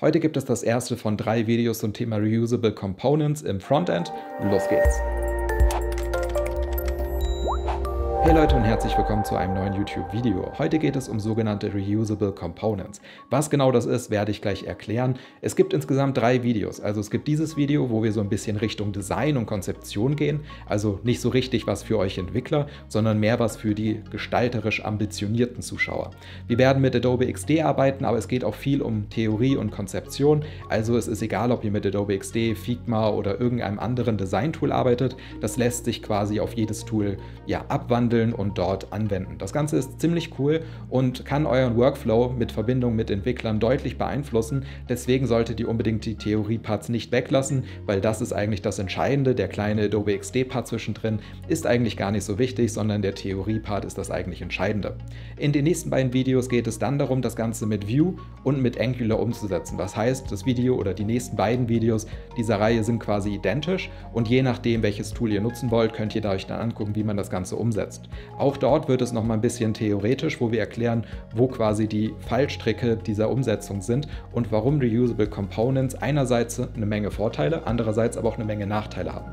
Heute gibt es das erste von drei Videos zum Thema Reusable Components im Frontend. Los geht's! Hey Leute und herzlich willkommen zu einem neuen YouTube-Video. Heute geht es um sogenannte Reusable Components. Was genau das ist, werde ich gleich erklären. Es gibt insgesamt drei Videos. Also es gibt dieses Video, wo wir so ein bisschen Richtung Design und Konzeption gehen. Also nicht so richtig was für euch Entwickler, sondern mehr was für die gestalterisch ambitionierten Zuschauer. Wir werden mit Adobe XD arbeiten, aber es geht auch viel um Theorie und Konzeption. Also es ist egal, ob ihr mit Adobe XD, Figma oder irgendeinem anderen Design-Tool arbeitet. Das lässt sich quasi auf jedes Tool ja, abwandeln bündeln und dort anwenden. Das Ganze ist ziemlich cool und kann euren Workflow mit Verbindung mit Entwicklern deutlich beeinflussen. Deswegen solltet ihr unbedingt die Theorie-Parts nicht weglassen, weil das ist eigentlich das Entscheidende. Der kleine Adobe XD-Part zwischendrin ist eigentlich gar nicht so wichtig, sondern der Theorie-Part ist das eigentlich Entscheidende. In den nächsten beiden Videos geht es dann darum, das Ganze mit Vue und mit Angular umzusetzen. Was heißt, das Video oder die nächsten beiden Videos dieser Reihe sind quasi identisch und je nachdem, welches Tool ihr nutzen wollt, könnt ihr euch dann angucken, wie man das Ganze umsetzt setzt. Auch dort wird es nochmal ein bisschen theoretisch, wo wir erklären, wo quasi die Fallstricke dieser Umsetzung sind und warum Reusable Components einerseits eine Menge Vorteile, andererseits aber auch eine Menge Nachteile haben.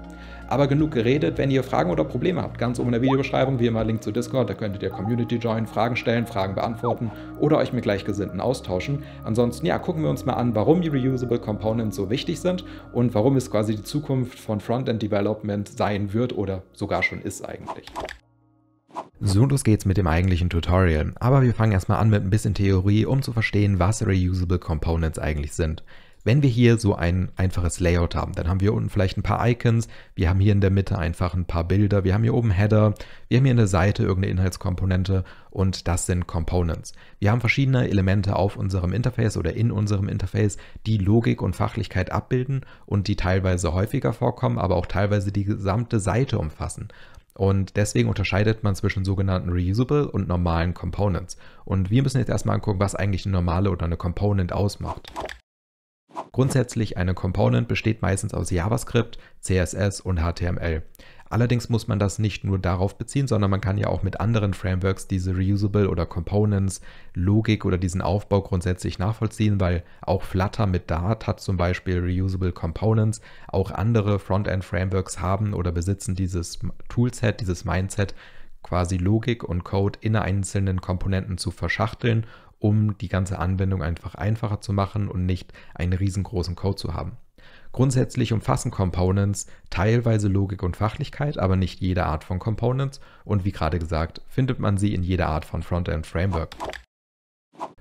Aber genug geredet, wenn ihr Fragen oder Probleme habt, ganz oben in der Videobeschreibung, wie immer Link zu Discord, da könntet ihr Community joinen, Fragen stellen, Fragen beantworten oder euch mit Gleichgesinnten austauschen. Ansonsten, ja, gucken wir uns mal an, warum die Reusable Components so wichtig sind und warum es quasi die Zukunft von Frontend Development sein wird oder sogar schon ist eigentlich. So, los geht's mit dem eigentlichen Tutorial. Aber wir fangen erstmal an mit ein bisschen Theorie, um zu verstehen, was Reusable Components eigentlich sind. Wenn wir hier so ein einfaches Layout haben, dann haben wir unten vielleicht ein paar Icons, wir haben hier in der Mitte einfach ein paar Bilder, wir haben hier oben Header, wir haben hier in der Seite irgendeine Inhaltskomponente und das sind Components. Wir haben verschiedene Elemente auf unserem Interface oder in unserem Interface, die Logik und Fachlichkeit abbilden und die teilweise häufiger vorkommen, aber auch teilweise die gesamte Seite umfassen. Und deswegen unterscheidet man zwischen sogenannten reusable und normalen Components. Und wir müssen jetzt erstmal angucken, was eigentlich eine normale oder eine Component ausmacht. Grundsätzlich eine Component besteht meistens aus JavaScript, CSS und HTML. Allerdings muss man das nicht nur darauf beziehen, sondern man kann ja auch mit anderen Frameworks diese Reusable oder Components, Logik oder diesen Aufbau grundsätzlich nachvollziehen, weil auch Flutter mit Dart hat zum Beispiel Reusable Components, auch andere Frontend-Frameworks haben oder besitzen dieses Toolset, dieses Mindset, quasi Logik und Code in einzelnen Komponenten zu verschachteln, um die ganze Anwendung einfach einfacher zu machen und nicht einen riesengroßen Code zu haben. Grundsätzlich umfassen Components teilweise Logik und Fachlichkeit, aber nicht jede Art von Components und wie gerade gesagt, findet man sie in jeder Art von Frontend-Framework.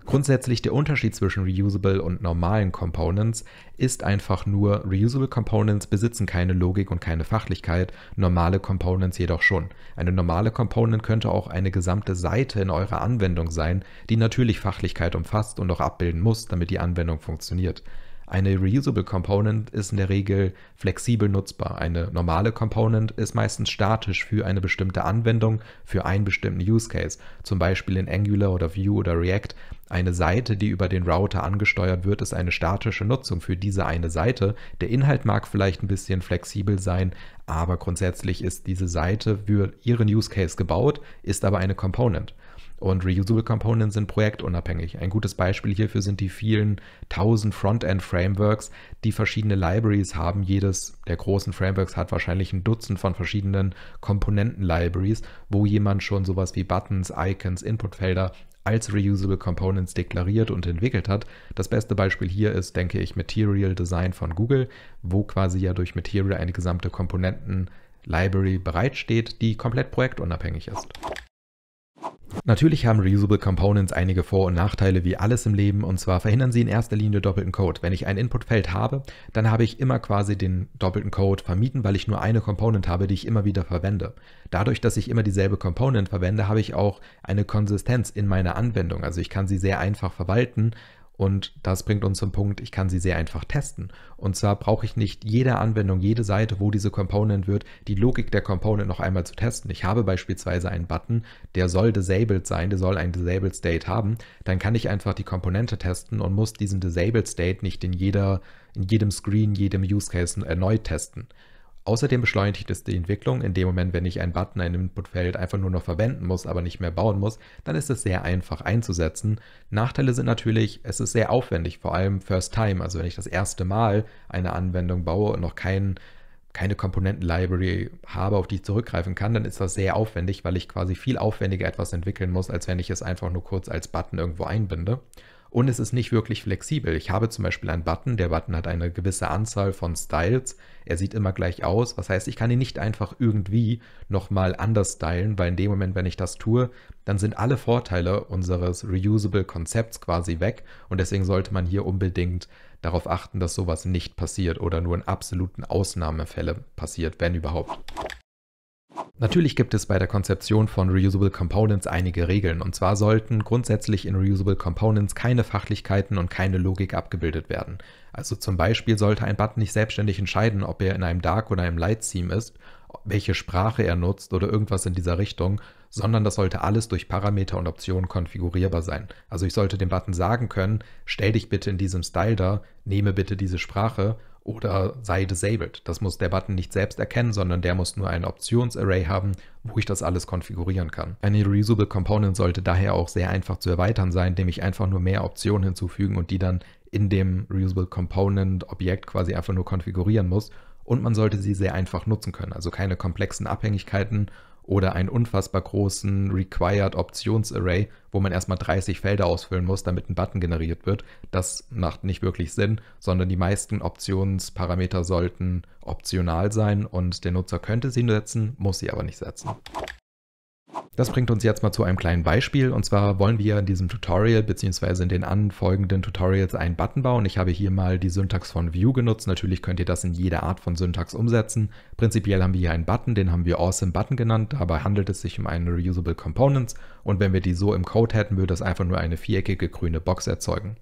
Grundsätzlich der Unterschied zwischen reusable und normalen Components ist einfach nur, reusable Components besitzen keine Logik und keine Fachlichkeit, normale Components jedoch schon. Eine normale Component könnte auch eine gesamte Seite in eurer Anwendung sein, die natürlich Fachlichkeit umfasst und auch abbilden muss, damit die Anwendung funktioniert. Eine Reusable Component ist in der Regel flexibel nutzbar. Eine normale Component ist meistens statisch für eine bestimmte Anwendung, für einen bestimmten Use Case. Zum Beispiel in Angular oder Vue oder React. Eine Seite, die über den Router angesteuert wird, ist eine statische Nutzung für diese eine Seite. Der Inhalt mag vielleicht ein bisschen flexibel sein, aber grundsätzlich ist diese Seite für ihren Use Case gebaut, ist aber eine Component. Und Reusable Components sind projektunabhängig. Ein gutes Beispiel hierfür sind die vielen tausend Frontend-Frameworks, die verschiedene Libraries haben. Jedes der großen Frameworks hat wahrscheinlich ein Dutzend von verschiedenen Komponenten-Libraries, wo jemand schon sowas wie Buttons, Icons, Inputfelder als Reusable Components deklariert und entwickelt hat. Das beste Beispiel hier ist, denke ich, Material Design von Google, wo quasi ja durch Material eine gesamte Komponenten-Library bereitsteht, die komplett projektunabhängig ist. Natürlich haben Reusable Components einige Vor- und Nachteile wie alles im Leben und zwar verhindern sie in erster Linie doppelten Code. Wenn ich ein Inputfeld habe, dann habe ich immer quasi den doppelten Code vermieden, weil ich nur eine Component habe, die ich immer wieder verwende. Dadurch, dass ich immer dieselbe Component verwende, habe ich auch eine Konsistenz in meiner Anwendung. Also ich kann sie sehr einfach verwalten und das bringt uns zum Punkt, ich kann sie sehr einfach testen. Und zwar brauche ich nicht jede Anwendung, jede Seite, wo diese Component wird, die Logik der Component noch einmal zu testen. Ich habe beispielsweise einen Button, der soll disabled sein, der soll ein disabled state haben. Dann kann ich einfach die Komponente testen und muss diesen disabled state nicht in jeder in jedem Screen, jedem Use Case erneut testen. Außerdem beschleunigt es die Entwicklung. In dem Moment, wenn ich einen Button, ein Inputfeld einfach nur noch verwenden muss, aber nicht mehr bauen muss, dann ist es sehr einfach einzusetzen. Nachteile sind natürlich, es ist sehr aufwendig, vor allem First Time. Also wenn ich das erste Mal eine Anwendung baue und noch kein, keine Komponenten-Library habe, auf die ich zurückgreifen kann, dann ist das sehr aufwendig, weil ich quasi viel aufwendiger etwas entwickeln muss, als wenn ich es einfach nur kurz als Button irgendwo einbinde und es ist nicht wirklich flexibel. Ich habe zum Beispiel einen Button, der Button hat eine gewisse Anzahl von Styles, er sieht immer gleich aus, was heißt, ich kann ihn nicht einfach irgendwie nochmal anders stylen, weil in dem Moment, wenn ich das tue, dann sind alle Vorteile unseres reusable Konzepts quasi weg und deswegen sollte man hier unbedingt darauf achten, dass sowas nicht passiert oder nur in absoluten Ausnahmefällen passiert, wenn überhaupt. Natürlich gibt es bei der Konzeption von Reusable Components einige Regeln, und zwar sollten grundsätzlich in Reusable Components keine Fachlichkeiten und keine Logik abgebildet werden. Also zum Beispiel sollte ein Button nicht selbstständig entscheiden, ob er in einem Dark oder einem Light Theme ist, welche Sprache er nutzt oder irgendwas in dieser Richtung, sondern das sollte alles durch Parameter und Optionen konfigurierbar sein. Also ich sollte dem Button sagen können, stell dich bitte in diesem Style da, nehme bitte diese Sprache oder sei disabled. Das muss der Button nicht selbst erkennen, sondern der muss nur ein Optionsarray haben, wo ich das alles konfigurieren kann. Eine Reusable Component sollte daher auch sehr einfach zu erweitern sein, indem ich einfach nur mehr Optionen hinzufügen und die dann in dem Reusable Component Objekt quasi einfach nur konfigurieren muss. Und man sollte sie sehr einfach nutzen können, also keine komplexen Abhängigkeiten oder einen unfassbar großen Required Options Array, wo man erstmal 30 Felder ausfüllen muss, damit ein Button generiert wird. Das macht nicht wirklich Sinn, sondern die meisten Optionsparameter sollten optional sein und der Nutzer könnte sie setzen, muss sie aber nicht setzen. Das bringt uns jetzt mal zu einem kleinen Beispiel. Und zwar wollen wir in diesem Tutorial bzw. in den anfolgenden Tutorials einen Button bauen. Ich habe hier mal die Syntax von View genutzt. Natürlich könnt ihr das in jeder Art von Syntax umsetzen. Prinzipiell haben wir hier einen Button, den haben wir Awesome Button genannt. Dabei handelt es sich um einen Reusable Components. Und wenn wir die so im Code hätten, würde das einfach nur eine viereckige grüne Box erzeugen.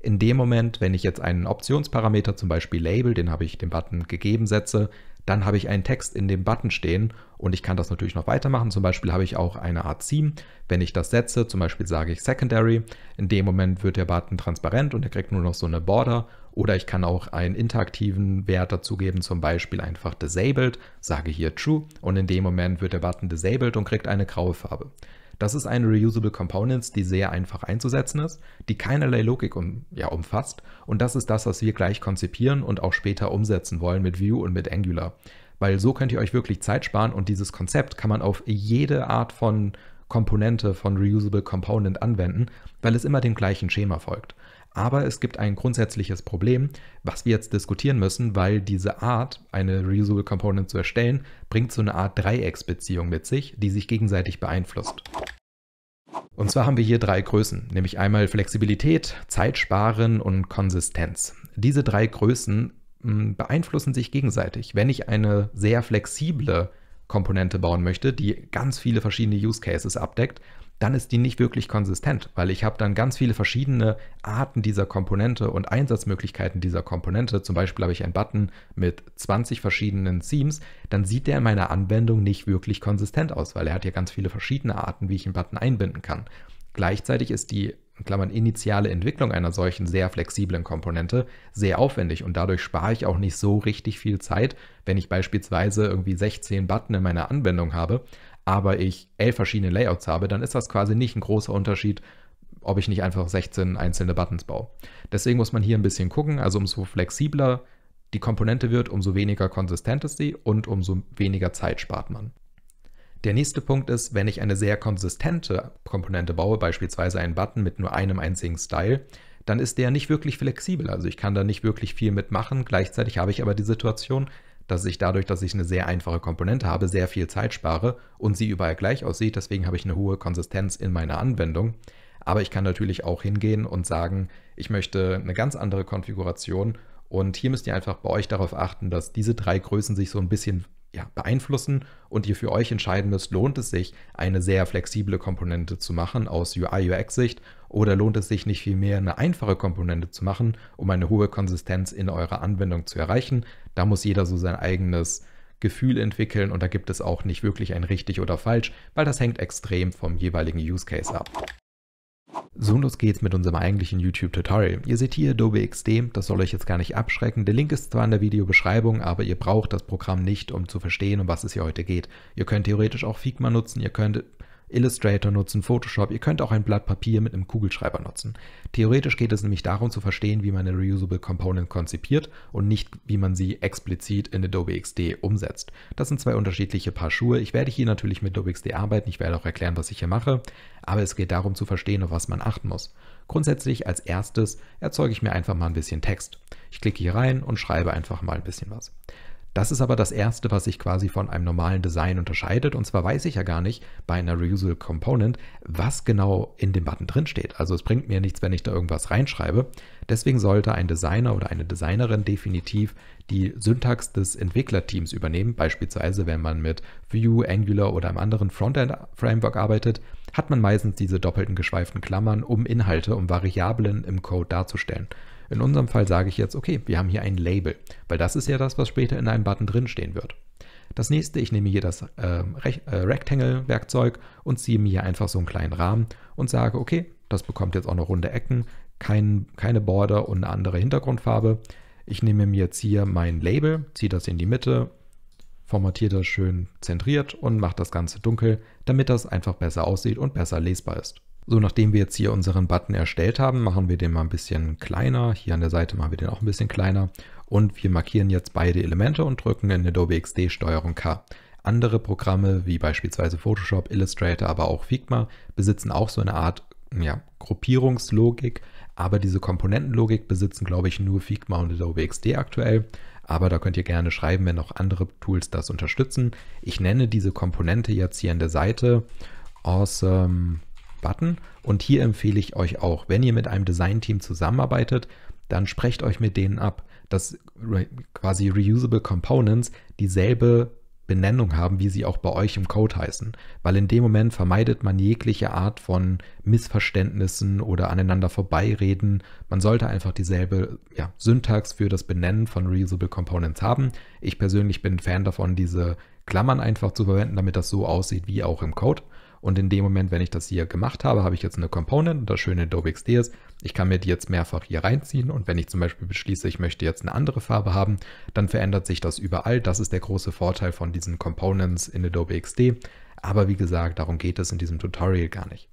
In dem Moment, wenn ich jetzt einen Optionsparameter, zum Beispiel Label, den habe ich dem Button gegeben, setze, dann habe ich einen Text in dem Button stehen und ich kann das natürlich noch weitermachen. Zum Beispiel habe ich auch eine Art Theme. Wenn ich das setze, zum Beispiel sage ich Secondary, in dem Moment wird der Button transparent und er kriegt nur noch so eine Border. Oder ich kann auch einen interaktiven Wert dazugeben, zum Beispiel einfach Disabled, sage hier True und in dem Moment wird der Button disabled und kriegt eine graue Farbe. Das ist eine Reusable Components, die sehr einfach einzusetzen ist, die keinerlei Logik um, ja, umfasst und das ist das, was wir gleich konzipieren und auch später umsetzen wollen mit Vue und mit Angular. Weil so könnt ihr euch wirklich Zeit sparen und dieses Konzept kann man auf jede Art von Komponente von Reusable Component anwenden, weil es immer dem gleichen Schema folgt. Aber es gibt ein grundsätzliches Problem, was wir jetzt diskutieren müssen, weil diese Art, eine Reusable Component zu erstellen, bringt so eine Art Dreiecksbeziehung mit sich, die sich gegenseitig beeinflusst. Und zwar haben wir hier drei Größen, nämlich einmal Flexibilität, Zeitsparen und Konsistenz. Diese drei Größen hm, beeinflussen sich gegenseitig. Wenn ich eine sehr flexible Komponente bauen möchte, die ganz viele verschiedene Use Cases abdeckt, dann ist die nicht wirklich konsistent, weil ich habe dann ganz viele verschiedene Arten dieser Komponente und Einsatzmöglichkeiten dieser Komponente. Zum Beispiel habe ich einen Button mit 20 verschiedenen Themes, dann sieht der in meiner Anwendung nicht wirklich konsistent aus, weil er hat ja ganz viele verschiedene Arten, wie ich einen Button einbinden kann. Gleichzeitig ist die in Klammern initiale Entwicklung einer solchen sehr flexiblen Komponente sehr aufwendig und dadurch spare ich auch nicht so richtig viel Zeit, wenn ich beispielsweise irgendwie 16 Button in meiner Anwendung habe, aber ich elf verschiedene Layouts habe, dann ist das quasi nicht ein großer Unterschied, ob ich nicht einfach 16 einzelne Buttons baue. Deswegen muss man hier ein bisschen gucken. Also umso flexibler die Komponente wird, umso weniger konsistent ist sie und umso weniger Zeit spart man. Der nächste Punkt ist, wenn ich eine sehr konsistente Komponente baue, beispielsweise einen Button mit nur einem einzigen Style, dann ist der nicht wirklich flexibel. Also ich kann da nicht wirklich viel mitmachen. Gleichzeitig habe ich aber die Situation, dass ich dadurch, dass ich eine sehr einfache Komponente habe, sehr viel Zeit spare und sie überall gleich aussieht. Deswegen habe ich eine hohe Konsistenz in meiner Anwendung. Aber ich kann natürlich auch hingehen und sagen, ich möchte eine ganz andere Konfiguration. Und hier müsst ihr einfach bei euch darauf achten, dass diese drei Größen sich so ein bisschen ja, beeinflussen und ihr für euch entscheiden müsst, lohnt es sich, eine sehr flexible Komponente zu machen aus UI-UX-Sicht oder lohnt es sich nicht vielmehr, eine einfache Komponente zu machen, um eine hohe Konsistenz in eurer Anwendung zu erreichen. Da muss jeder so sein eigenes Gefühl entwickeln und da gibt es auch nicht wirklich ein richtig oder falsch, weil das hängt extrem vom jeweiligen Use Case ab. So, los geht's mit unserem eigentlichen YouTube-Tutorial. Ihr seht hier Adobe XD, das soll euch jetzt gar nicht abschrecken. Der Link ist zwar in der Videobeschreibung, aber ihr braucht das Programm nicht, um zu verstehen, um was es hier heute geht. Ihr könnt theoretisch auch Figma nutzen, ihr könnt Illustrator nutzen, Photoshop, ihr könnt auch ein Blatt Papier mit einem Kugelschreiber nutzen. Theoretisch geht es nämlich darum zu verstehen, wie man eine Reusable Component konzipiert und nicht, wie man sie explizit in Adobe XD umsetzt. Das sind zwei unterschiedliche Paar Schuhe. Ich werde hier natürlich mit Adobe XD arbeiten, ich werde auch erklären, was ich hier mache, aber es geht darum zu verstehen, auf was man achten muss. Grundsätzlich als erstes erzeuge ich mir einfach mal ein bisschen Text. Ich klicke hier rein und schreibe einfach mal ein bisschen was. Das ist aber das Erste, was sich quasi von einem normalen Design unterscheidet. Und zwar weiß ich ja gar nicht bei einer Reusable Component, was genau in dem Button drin steht. Also es bringt mir nichts, wenn ich da irgendwas reinschreibe. Deswegen sollte ein Designer oder eine Designerin definitiv die Syntax des Entwicklerteams übernehmen. Beispielsweise, wenn man mit Vue, Angular oder einem anderen Frontend-Framework arbeitet, hat man meistens diese doppelten geschweiften Klammern, um Inhalte, um Variablen im Code darzustellen. In unserem Fall sage ich jetzt, okay, wir haben hier ein Label, weil das ist ja das, was später in einem Button drinstehen wird. Das nächste, ich nehme hier das ähm, äh, Rectangle-Werkzeug und ziehe mir hier einfach so einen kleinen Rahmen und sage, okay, das bekommt jetzt auch noch runde Ecken, kein, keine Border und eine andere Hintergrundfarbe. Ich nehme mir jetzt hier mein Label, ziehe das in die Mitte, formatiere das schön zentriert und mache das Ganze dunkel, damit das einfach besser aussieht und besser lesbar ist. So, nachdem wir jetzt hier unseren Button erstellt haben, machen wir den mal ein bisschen kleiner. Hier an der Seite machen wir den auch ein bisschen kleiner. Und wir markieren jetzt beide Elemente und drücken in Adobe XD Steuerung K. Andere Programme, wie beispielsweise Photoshop, Illustrator, aber auch Figma, besitzen auch so eine Art ja, Gruppierungslogik. Aber diese Komponentenlogik besitzen, glaube ich, nur Figma und Adobe XD aktuell. Aber da könnt ihr gerne schreiben, wenn auch andere Tools das unterstützen. Ich nenne diese Komponente jetzt hier an der Seite Awesome Button. Und hier empfehle ich euch auch, wenn ihr mit einem Design-Team zusammenarbeitet, dann sprecht euch mit denen ab, dass quasi Reusable Components dieselbe Benennung haben, wie sie auch bei euch im Code heißen. Weil in dem Moment vermeidet man jegliche Art von Missverständnissen oder aneinander vorbeireden. Man sollte einfach dieselbe ja, Syntax für das Benennen von Reusable Components haben. Ich persönlich bin Fan davon, diese Klammern einfach zu verwenden, damit das so aussieht wie auch im Code. Und in dem Moment, wenn ich das hier gemacht habe, habe ich jetzt eine Component und das schöne Adobe XD ist, ich kann mir die jetzt mehrfach hier reinziehen und wenn ich zum Beispiel beschließe, ich möchte jetzt eine andere Farbe haben, dann verändert sich das überall. Das ist der große Vorteil von diesen Components in Adobe XD. Aber wie gesagt, darum geht es in diesem Tutorial gar nicht.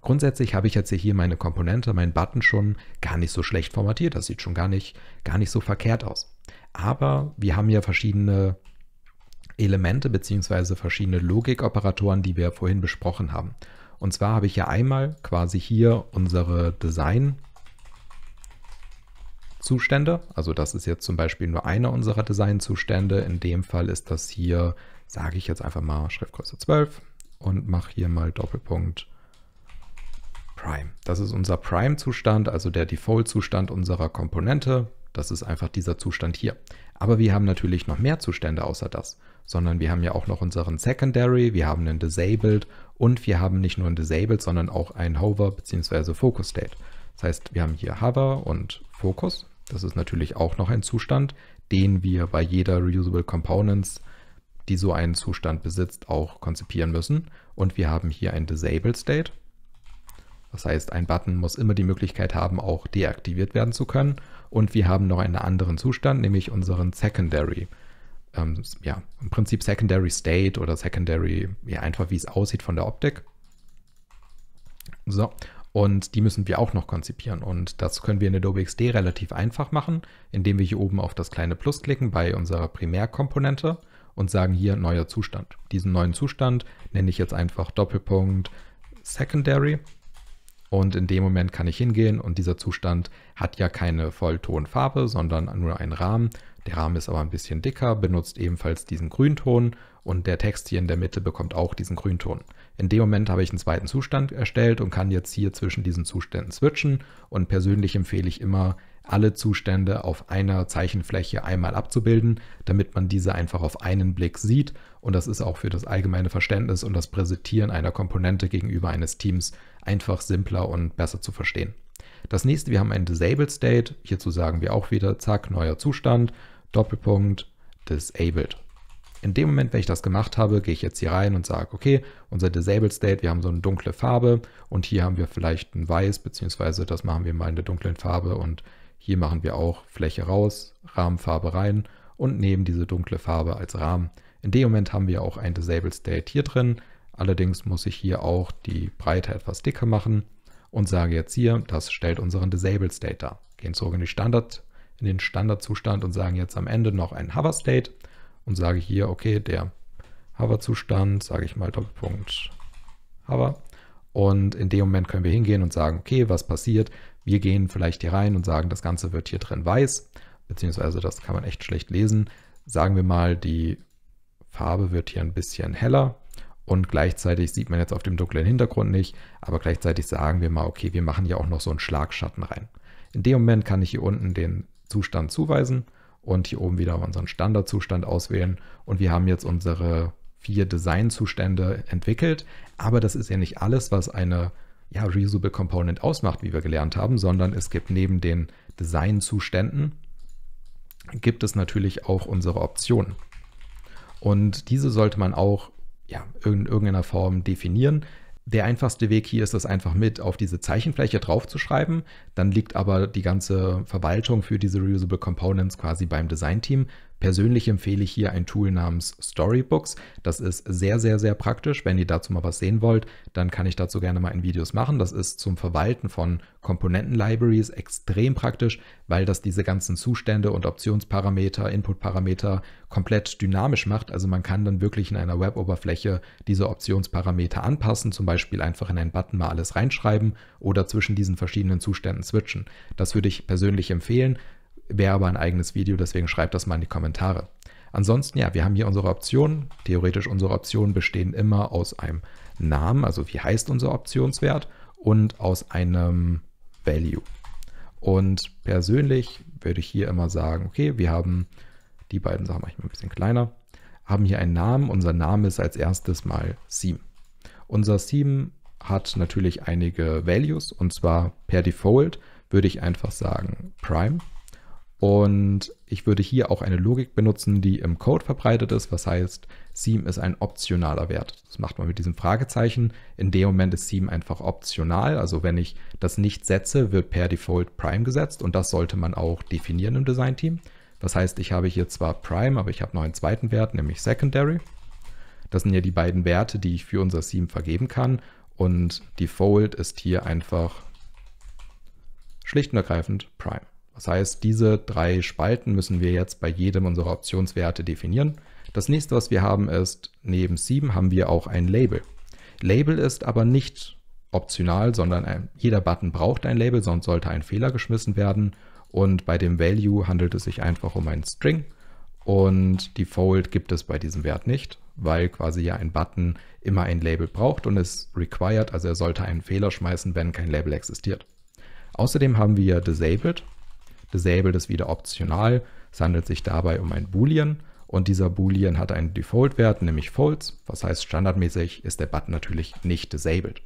Grundsätzlich habe ich jetzt hier meine Komponente, meinen Button schon gar nicht so schlecht formatiert. Das sieht schon gar nicht, gar nicht so verkehrt aus. Aber wir haben ja verschiedene Elemente bzw. verschiedene Logikoperatoren, die wir vorhin besprochen haben. Und zwar habe ich ja einmal quasi hier unsere Designzustände. Also das ist jetzt zum Beispiel nur einer unserer Designzustände. In dem Fall ist das hier, sage ich jetzt einfach mal Schriftgröße 12 und mache hier mal Doppelpunkt Prime. Das ist unser Prime-Zustand, also der Default-Zustand unserer Komponente. Das ist einfach dieser Zustand hier. Aber wir haben natürlich noch mehr Zustände außer das sondern wir haben ja auch noch unseren Secondary, wir haben einen Disabled und wir haben nicht nur einen Disabled, sondern auch einen Hover bzw. Focus State. Das heißt, wir haben hier Hover und Focus. Das ist natürlich auch noch ein Zustand, den wir bei jeder Reusable Components, die so einen Zustand besitzt, auch konzipieren müssen. Und wir haben hier ein Disabled State. Das heißt, ein Button muss immer die Möglichkeit haben, auch deaktiviert werden zu können. Und wir haben noch einen anderen Zustand, nämlich unseren Secondary ähm, ja, im Prinzip Secondary State oder Secondary, ja, einfach wie es aussieht von der Optik. So, und die müssen wir auch noch konzipieren. Und das können wir in Adobe XD relativ einfach machen, indem wir hier oben auf das kleine Plus klicken bei unserer Primärkomponente und sagen hier neuer Zustand. Diesen neuen Zustand nenne ich jetzt einfach Doppelpunkt Secondary und in dem Moment kann ich hingehen und dieser Zustand hat ja keine Volltonfarbe, sondern nur einen Rahmen. Der Rahmen ist aber ein bisschen dicker, benutzt ebenfalls diesen Grünton und der Text hier in der Mitte bekommt auch diesen Grünton. In dem Moment habe ich einen zweiten Zustand erstellt und kann jetzt hier zwischen diesen Zuständen switchen und persönlich empfehle ich immer, alle Zustände auf einer Zeichenfläche einmal abzubilden, damit man diese einfach auf einen Blick sieht und das ist auch für das allgemeine Verständnis und das Präsentieren einer Komponente gegenüber eines Teams einfach simpler und besser zu verstehen. Das nächste, wir haben ein Disabled State. Hierzu sagen wir auch wieder, zack, neuer Zustand, Doppelpunkt, Disabled. In dem Moment, wenn ich das gemacht habe, gehe ich jetzt hier rein und sage, okay, unser Disabled State, wir haben so eine dunkle Farbe und hier haben wir vielleicht ein Weiß, beziehungsweise das machen wir mal in der dunklen Farbe und hier machen wir auch Fläche raus, Rahmenfarbe rein und nehmen diese dunkle Farbe als Rahmen. In dem Moment haben wir auch ein Disabled State hier drin. Allerdings muss ich hier auch die Breite etwas dicker machen und sage jetzt hier, das stellt unseren Disable State dar. Gehen zurück in, die Standard, in den Standardzustand und sagen jetzt am Ende noch einen Hover State und sage hier, okay, der Hoverzustand, sage ich mal Doppelpunkt Hover. Und in dem Moment können wir hingehen und sagen, okay, was passiert? Wir gehen vielleicht hier rein und sagen, das Ganze wird hier drin weiß, beziehungsweise das kann man echt schlecht lesen. Sagen wir mal, die Farbe wird hier ein bisschen heller, und gleichzeitig sieht man jetzt auf dem dunklen Hintergrund nicht, aber gleichzeitig sagen wir mal, okay, wir machen ja auch noch so einen Schlagschatten rein. In dem Moment kann ich hier unten den Zustand zuweisen und hier oben wieder unseren Standardzustand auswählen und wir haben jetzt unsere vier Designzustände entwickelt, aber das ist ja nicht alles, was eine ja, Reusable Component ausmacht, wie wir gelernt haben, sondern es gibt neben den Designzuständen gibt es natürlich auch unsere Optionen. Und diese sollte man auch ja, in irgendeiner Form definieren. Der einfachste Weg hier ist es einfach mit auf diese Zeichenfläche draufzuschreiben. Dann liegt aber die ganze Verwaltung für diese Reusable Components quasi beim Design-Team Persönlich empfehle ich hier ein Tool namens Storybooks. Das ist sehr, sehr, sehr praktisch. Wenn ihr dazu mal was sehen wollt, dann kann ich dazu gerne mal in Videos machen. Das ist zum Verwalten von Komponenten-Libraries extrem praktisch, weil das diese ganzen Zustände und Optionsparameter, Inputparameter komplett dynamisch macht. Also man kann dann wirklich in einer Web-Oberfläche diese Optionsparameter anpassen, zum Beispiel einfach in einen Button mal alles reinschreiben oder zwischen diesen verschiedenen Zuständen switchen. Das würde ich persönlich empfehlen. Wäre aber ein eigenes Video, deswegen schreibt das mal in die Kommentare. Ansonsten, ja, wir haben hier unsere Optionen. Theoretisch unsere Optionen bestehen immer aus einem Namen, also wie heißt unser Optionswert, und aus einem Value. Und persönlich würde ich hier immer sagen, okay, wir haben die beiden Sachen manchmal ein bisschen kleiner, haben hier einen Namen. Unser Name ist als erstes mal Seam. Unser Seam hat natürlich einige Values und zwar per Default würde ich einfach sagen Prime und ich würde hier auch eine Logik benutzen, die im Code verbreitet ist, was heißt, Seam ist ein optionaler Wert. Das macht man mit diesem Fragezeichen. In dem Moment ist Seam einfach optional. Also wenn ich das nicht setze, wird per Default Prime gesetzt und das sollte man auch definieren im Design-Team. Das heißt, ich habe hier zwar Prime, aber ich habe noch einen zweiten Wert, nämlich Secondary. Das sind ja die beiden Werte, die ich für unser Seam vergeben kann. Und Default ist hier einfach schlicht und ergreifend Prime. Das heißt, diese drei Spalten müssen wir jetzt bei jedem unserer Optionswerte definieren. Das nächste, was wir haben, ist, neben 7 haben wir auch ein Label. Label ist aber nicht optional, sondern ein, äh, jeder Button braucht ein Label, sonst sollte ein Fehler geschmissen werden. Und bei dem Value handelt es sich einfach um einen String. Und Default gibt es bei diesem Wert nicht, weil quasi ja ein Button immer ein Label braucht und es required, also er sollte einen Fehler schmeißen, wenn kein Label existiert. Außerdem haben wir disabled. Säbel ist wieder optional. Es handelt sich dabei um ein Boolean und dieser Boolean hat einen Default-Wert, nämlich False. Was heißt, standardmäßig ist der Button natürlich nicht disabled.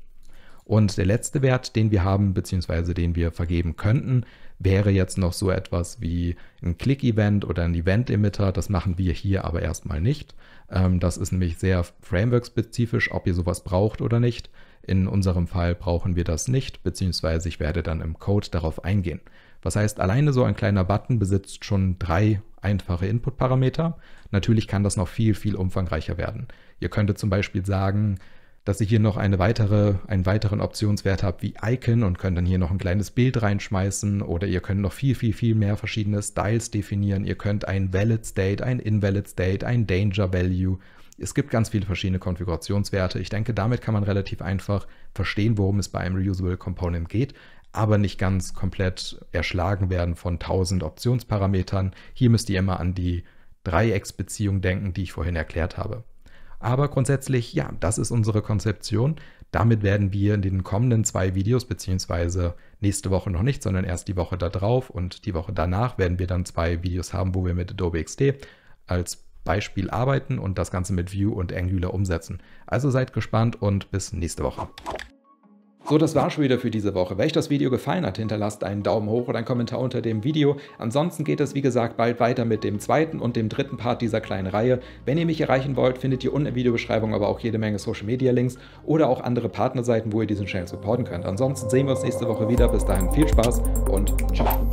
Und der letzte Wert, den wir haben, beziehungsweise den wir vergeben könnten, wäre jetzt noch so etwas wie ein Click-Event oder ein Event-Emitter. Das machen wir hier aber erstmal nicht. Ähm, das ist nämlich sehr framework-spezifisch, ob ihr sowas braucht oder nicht. In unserem Fall brauchen wir das nicht, beziehungsweise ich werde dann im Code darauf eingehen. Das heißt, alleine so ein kleiner Button besitzt schon drei einfache Input-Parameter. Natürlich kann das noch viel, viel umfangreicher werden. Ihr könntet zum Beispiel sagen, dass ich hier noch eine weitere, einen weiteren Optionswert habe wie Icon und könnt dann hier noch ein kleines Bild reinschmeißen oder ihr könnt noch viel, viel, viel mehr verschiedene Styles definieren. Ihr könnt ein Valid State, ein Invalid State, ein Danger Value. Es gibt ganz viele verschiedene Konfigurationswerte. Ich denke, damit kann man relativ einfach verstehen, worum es bei einem Reusable Component geht, aber nicht ganz komplett erschlagen werden von 1000 Optionsparametern. Hier müsst ihr immer an die Dreiecksbeziehung denken, die ich vorhin erklärt habe. Aber grundsätzlich, ja, das ist unsere Konzeption. Damit werden wir in den kommenden zwei Videos, beziehungsweise nächste Woche noch nicht, sondern erst die Woche darauf und die Woche danach werden wir dann zwei Videos haben, wo wir mit Adobe XD als Beispiel arbeiten und das Ganze mit Vue und Angular umsetzen. Also seid gespannt und bis nächste Woche. So, das war schon wieder für diese Woche. Wenn euch das Video gefallen hat, hinterlasst einen Daumen hoch oder einen Kommentar unter dem Video. Ansonsten geht es, wie gesagt, bald weiter mit dem zweiten und dem dritten Part dieser kleinen Reihe. Wenn ihr mich erreichen wollt, findet ihr unten in der Videobeschreibung aber auch jede Menge Social Media Links oder auch andere Partnerseiten, wo ihr diesen Channel supporten könnt. Ansonsten sehen wir uns nächste Woche wieder. Bis dahin viel Spaß und ciao.